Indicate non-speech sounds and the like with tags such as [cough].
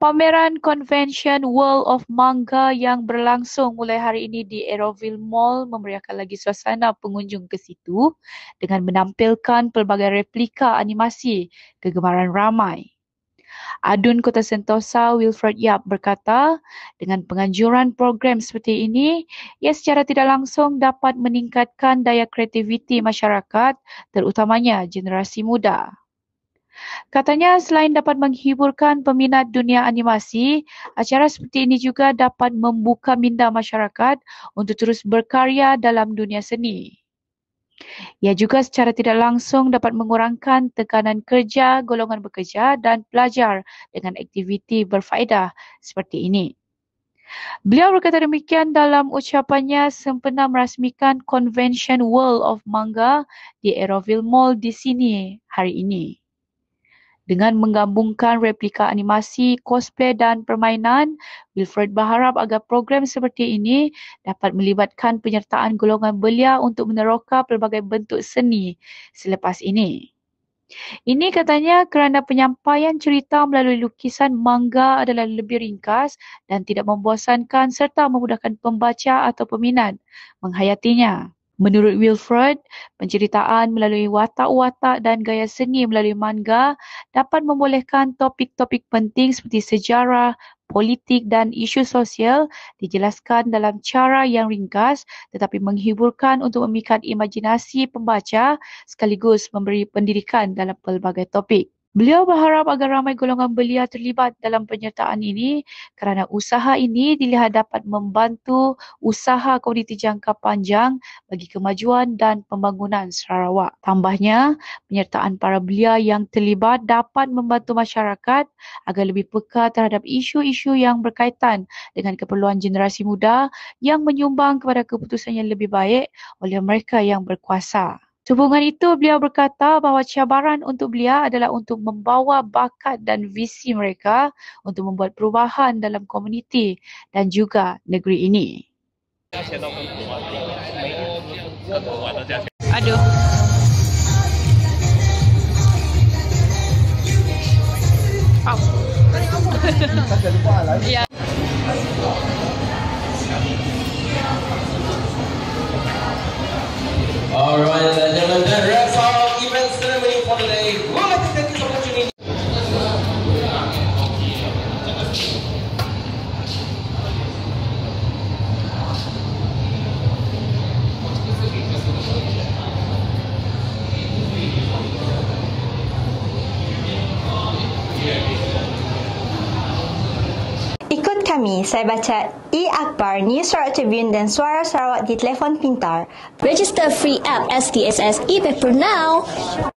pameran convention World of Manga yang berlangsung mulai hari ini di Aeroville Mall memeriahkan lagi suasana pengunjung ke situ dengan menampilkan pelbagai replika animasi kegemaran ramai. Adun Kota Sentosa Wilfred Yap berkata, dengan penganjuran program seperti ini, ia secara tidak langsung dapat meningkatkan daya kreativiti masyarakat terutamanya generasi muda. Katanya selain dapat menghiburkan peminat dunia animasi, acara seperti ini juga dapat membuka minda masyarakat untuk terus berkarya dalam dunia seni. Ia juga secara tidak langsung dapat mengurangkan tekanan kerja golongan bekerja dan pelajar dengan aktiviti berfaedah seperti ini. Beliau berkata demikian dalam ucapannya sempena merasmikan Convention World of Manga di Aeroville Mall di sini hari ini. Dengan menggabungkan replika animasi, cosplay dan permainan, Wilfred berharap agar program seperti ini dapat melibatkan penyertaan golongan belia untuk meneroka pelbagai bentuk seni selepas ini. Ini katanya kerana penyampaian cerita melalui lukisan manga adalah lebih ringkas dan tidak membosankan serta memudahkan pembaca atau peminat menghayatinya. Menurut Wilfred, penceritaan melalui watak-watak dan gaya seni melalui manga dapat membolehkan topik-topik penting seperti sejarah, politik dan isu sosial dijelaskan dalam cara yang ringkas tetapi menghiburkan untuk memikat imajinasi pembaca sekaligus memberi pendidikan dalam pelbagai topik. Beliau berharap agar ramai golongan belia terlibat dalam penyertaan ini kerana usaha ini dilihat dapat membantu usaha komuniti jangka panjang bagi kemajuan dan pembangunan Sarawak. Tambahnya, penyertaan para belia yang terlibat dapat membantu masyarakat agar lebih peka terhadap isu-isu yang berkaitan dengan keperluan generasi muda yang menyumbang kepada keputusan yang lebih baik oleh mereka yang berkuasa. Sehubungan itu beliau berkata bahawa cabaran untuk beliau adalah untuk membawa bakat dan visi mereka untuk membuat perubahan dalam komuniti dan juga negeri ini. Aduh. Oh. [laughs] ya. kami, saya baca e-akbar, News Sarawak Tribune dan Suara Sarawak di telefon pintar. Register free app SDSS e-paper now.